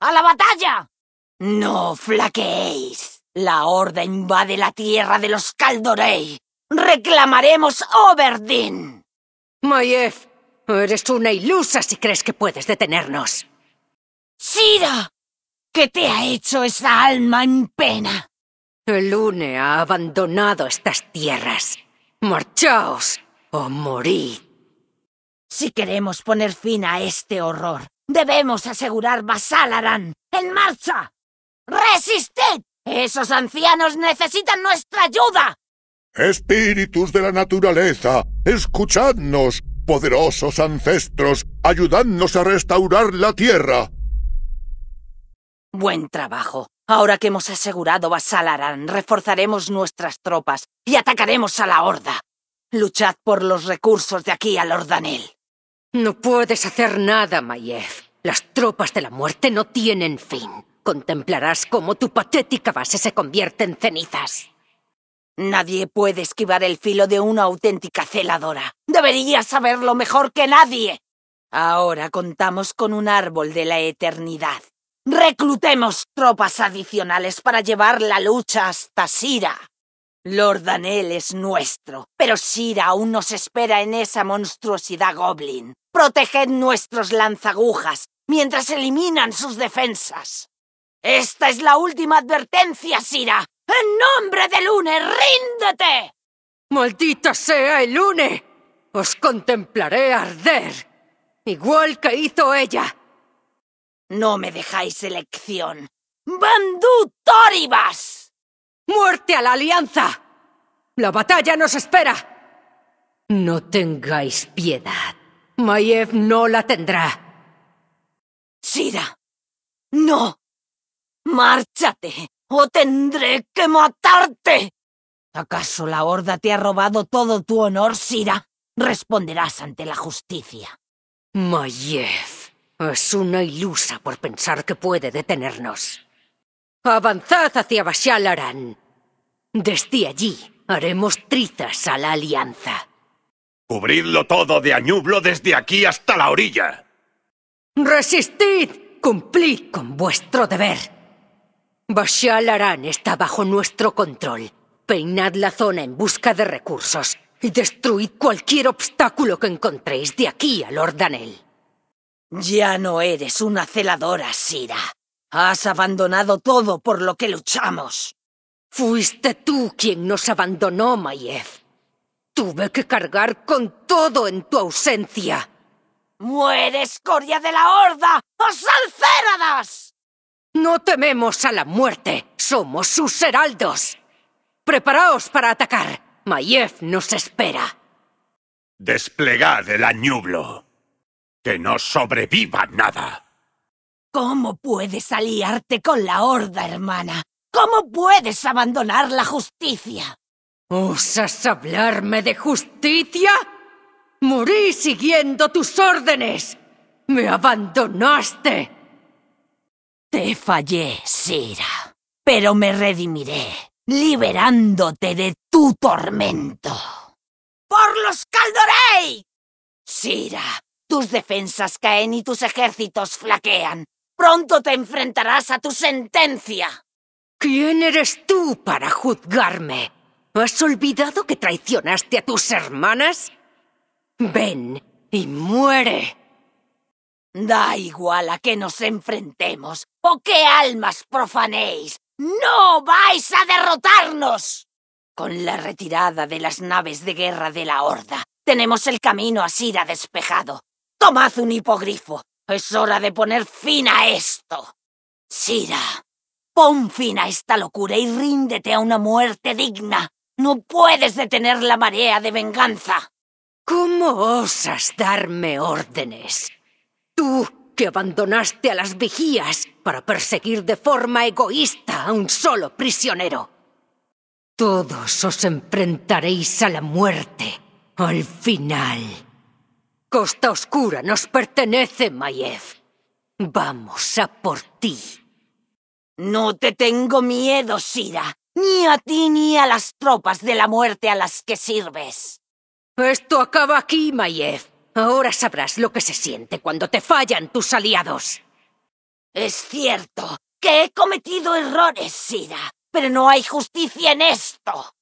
¡A la batalla! No flaqueéis. La horda invade la tierra de los Caldorey. Reclamaremos Overdin. Mayev, eres una ilusa si crees que puedes detenernos. ¡Sira! ¿Qué te ha hecho esa alma en pena? El Une ha abandonado estas tierras. Marchaos o morid. Si queremos poner fin a este horror, Debemos asegurar Basalaran! ¡En marcha! ¡Resistid! ¡Esos ancianos necesitan nuestra ayuda! Espíritus de la naturaleza, escuchadnos. Poderosos ancestros, ayudadnos a restaurar la tierra. Buen trabajo. Ahora que hemos asegurado Basalaran, reforzaremos nuestras tropas y atacaremos a la Horda. Luchad por los recursos de aquí al Ordanel. No puedes hacer nada, Mayev. Las tropas de la muerte no tienen fin. Contemplarás cómo tu patética base se convierte en cenizas. Nadie puede esquivar el filo de una auténtica celadora. Deberías saberlo mejor que nadie. Ahora contamos con un árbol de la eternidad. Reclutemos tropas adicionales para llevar la lucha hasta Sira. Lord Danel es nuestro, pero Sira aún nos espera en esa monstruosidad goblin. Proteged nuestros lanzagujas mientras eliminan sus defensas. Esta es la última advertencia, Sira. En nombre de Lune, ríndete. Maldita sea el Lune. Os contemplaré arder, igual que hizo ella. No me dejáis elección. ¡Bandú Toribas! ¡Muerte a la Alianza! ¡La batalla nos espera! No tengáis piedad. Maiev no la tendrá. Sira, no. Márchate o tendré que matarte. ¿Acaso la horda te ha robado todo tu honor, Sira? Responderás ante la justicia. Maiev es una ilusa por pensar que puede detenernos. Avanzad hacia Bashal Arán. Desde allí haremos trizas a la alianza. Cubridlo todo de añublo desde aquí hasta la orilla. ¡Resistid! ¡Cumplid con vuestro deber! Bashal Arán está bajo nuestro control. Peinad la zona en busca de recursos y destruid cualquier obstáculo que encontréis de aquí al Ordanel. Ya no eres una celadora, Sira. Has abandonado todo por lo que luchamos. Fuiste tú quien nos abandonó, Maiev. Tuve que cargar con todo en tu ausencia. Mueres, escoria de la horda! ¡Os alcéradas! No tememos a la muerte. Somos sus heraldos. Preparaos para atacar. Maiev nos espera. Desplegad el añublo. Que no sobreviva nada. ¿Cómo puedes aliarte con la horda, hermana? ¿Cómo puedes abandonar la justicia? ¿Osas hablarme de justicia? Morí siguiendo tus órdenes. Me abandonaste. Te fallé, Sira, pero me redimiré, liberándote de tu tormento. ¡Por los Caldorei! Sira, tus defensas caen y tus ejércitos flaquean. Pronto te enfrentarás a tu sentencia. ¿Quién eres tú para juzgarme? ¿Has olvidado que traicionaste a tus hermanas? Ven y muere. Da igual a qué nos enfrentemos o qué almas profanéis. ¡No vais a derrotarnos! Con la retirada de las naves de guerra de la Horda, tenemos el camino a Sira despejado. Tomad un hipogrifo, es hora de poner fin a esto. Sira, pon fin a esta locura y ríndete a una muerte digna. No puedes detener la marea de venganza. ¿Cómo osas darme órdenes? Tú que abandonaste a las vigías para perseguir de forma egoísta a un solo prisionero. Todos os enfrentaréis a la muerte al final. Costa Oscura nos pertenece, Mayev. Vamos a por ti. No te tengo miedo, Sira. Ni a ti ni a las tropas de la muerte a las que sirves. Esto acaba aquí, Mayev. Ahora sabrás lo que se siente cuando te fallan tus aliados. Es cierto que he cometido errores, Sira, pero no hay justicia en esto.